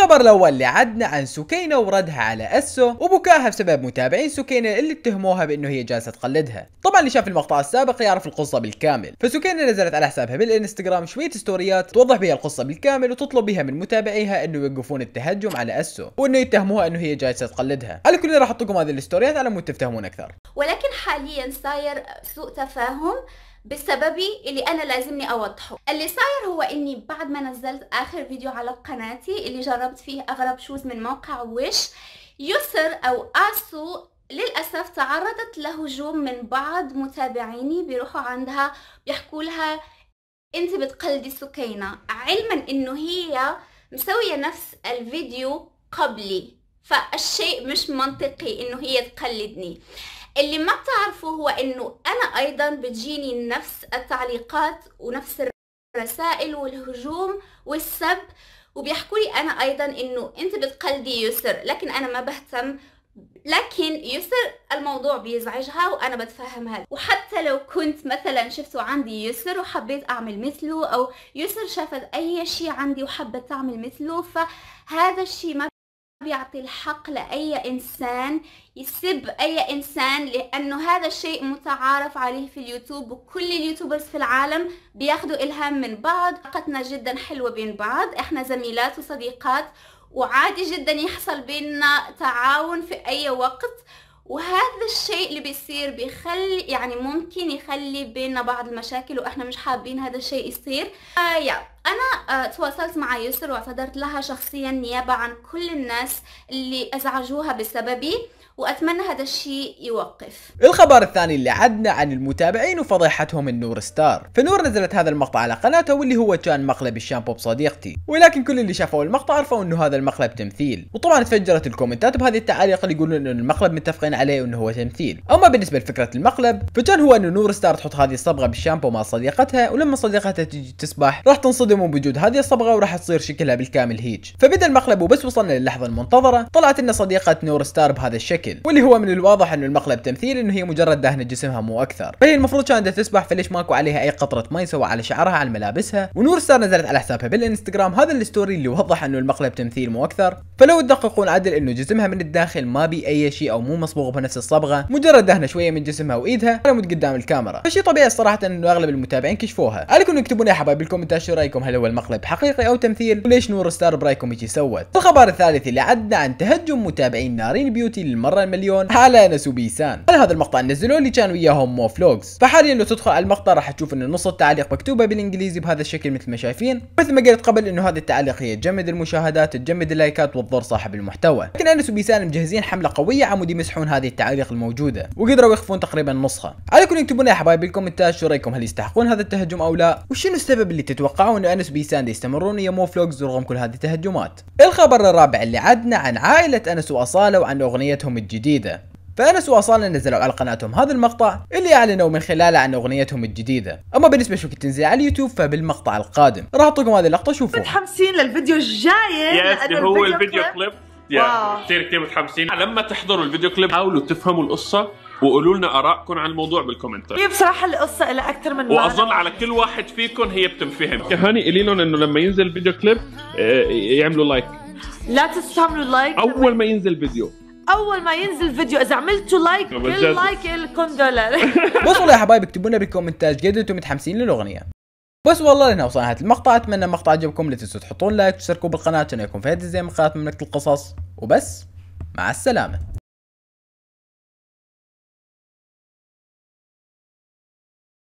الخبر الاول اللي عدنا عن سكينه وردها على اسو وبكاها بسبب متابعين سكينه اللي اتهموها بانه هي جالسه تقلدها طبعا اللي شاف المقطع السابق يعرف القصه بالكامل فسكينه نزلت على حسابها بالانستغرام شويه ستوريات توضح بها القصه بالكامل وتطلب بها من متابعيها انه يوقفون التهجم على اسو وانه يتهموها انه هي جالسه تقلدها على كل راح احط لكم هذه الستوريات على مود تفهمون اكثر ولكن حاليا صاير سوء تفاهم بسببي اللي انا لازمني اوضحه اللي صاير هو اني بعد ما نزلت اخر فيديو على قناتي اللي جربت فيه اغرب شوز من موقع ويش يسر او اسو للأسف تعرضت لهجوم من بعض متابعيني بيروحوا عندها بيحكوا لها انت بتقلدي سكينة علما انه هي مسوية نفس الفيديو قبلي فالشيء مش منطقي انه هي تقلدني اللي ما بتعرفه هو انه انا ايضا بتجيني نفس التعليقات ونفس الرسائل والهجوم والسب وبيحكوا لي انا ايضا انه انت بتقلدي يسر لكن انا ما بهتم لكن يسر الموضوع بيزعجها وانا بتفهم هذا وحتى لو كنت مثلا شفته عندي يسر وحبيت اعمل مثله او يسر شافت اي شيء عندي وحبت تعمل مثله فهذا الشيء ما بيعطي الحق لأي إنسان يسب أي إنسان لأنه هذا الشيء متعارف عليه في اليوتيوب وكل اليوتيوبرز في العالم بياخدوا إلهام من بعض علاقتنا جدا حلوة بين بعض إحنا زميلات وصديقات وعادي جدا يحصل بيننا تعاون في أي وقت وهذا الشيء اللي بيصير بيخلي يعني ممكن يخلي بيننا بعض المشاكل واحنا مش حابين هذا الشيء يصير آه يا انا آه، تواصلت مع يسر واعتذرت لها شخصيا نيابة عن كل الناس اللي ازعجوها بسببي واتمنى هذا الشيء يوقف الخبر الثاني اللي عدنا عن المتابعين وفضيحتهم النور ستار فنور نزلت هذا المقطع على قناته واللي هو كان مقلب الشامبو بصديقتي ولكن كل اللي شافوا المقطع عرفوا انه هذا المقلب تمثيل وطبعا تفجرت الكومنتات بهذه التعاليق اللي يقولون انه المقلب متفقين عليه انه هو تمثيل اما بالنسبه لفكره المقلب فكان هو انه نور ستار تحط هذه الصبغه بالشامبو مع صديقتها ولما صديقتها تجي تسبح راح تنصدم يصطدموا بوجود هذه الصبغه وراح تصير شكلها بالكامل هيج فبدا المقلب وبس وصلنا للحظه المنتظره طلعت لنا صديقه نور ستار بهذا الشكل واللي هو من الواضح انه المقلب تمثيل انه هي مجرد دهنه جسمها مو اكثر فهي المفروض كانت تسبح فليش ماكو عليها اي قطره مي سواء على شعرها على ملابسها ونور ستار نزلت على حسابها بالانستغرام هذا الستوري اللي وضح انه المقلب تمثيل مو اكثر فلو تدققون عدل انه جسمها من الداخل ما بي اي شيء او مو مصبوغ بنفس الصبغه مجرد دهنه شويه من جسمها وايدها قدام الكاميرا فشي طبيعي صراحه انه اغلب المتابعين كشفوها عليكم لي يا حبايبي بالكومنتات شو رايكم لكم هل هو المقلب حقيقي او تمثيل وليش نور ستار برايكم ايش سوت الخبر الثالث اللي عدنا عن تهجم متابعين نارين بيوتي للمره المليون على بيسان على هذا المقطع نزلوه اللي كان وياهم مو فلوجز فحاليا لو تدخل على المقطع راح تشوف ان نص التعليق مكتوبه بالانجليزي بهذا الشكل مثل ما شايفين مثل ما قلت قبل انه هذه التعليق هي تجمد المشاهدات تجمد اللايكات وتضر صاحب المحتوى لكن انس وبيسان مجهزين حمله قويه عمود يمسحون هذه التعليق الموجوده وقدروا يخفون تقريبا نصها عليكم تكتبون يا حبايبي بالكومنتات شو رايكم هل يستحقون هذا التهجم او لا وشنو السبب اللي تتوقعون بي ساند يستمرون يمو فلوجز رغم كل هذه التهجمات. الخبر الرابع اللي عدنا عن عائلة انس واصالة وعن اغنيتهم الجديدة. فانس واصالة نزلوا على قناتهم هذا المقطع اللي اعلنوا من خلاله عن اغنيتهم الجديدة، اما بالنسبة لشو تنزل على اليوتيوب فبالمقطع القادم، راح اعطيكم هذه اللقطة شوفوا. متحمسين للفيديو الجاي يس هو الفيديو كليب, كليب. كثير كثير متحمسين لما تحضروا الفيديو كليب حاولوا تفهموا القصة وقولوا لنا ارائكم عن الموضوع بالكومنتات هي بصراحه القصه لها اكثر من واظن على كل واحد فيكم هي بتنفهم هاني قولي لهم انه لما ينزل فيديو كليب آه، يعملوا لايك لا تنسوا تعملوا لايك اول ما ينزل فيديو اول ما ينزل فيديو اذا عملتوا لايك كل لايك لكم دولار وصلوا يا حبايب اكتبوا لنا بالكومنتات قد انتم متحمسين للاغنيه بس والله لنا وصلنا نهايه المقطع اتمنى المقطع عجبكم لا تنسوا تحطون لايك وتشتركوا بالقناه عشان يكون في هذه زي من قناه مملكه القصص وبس مع السلامه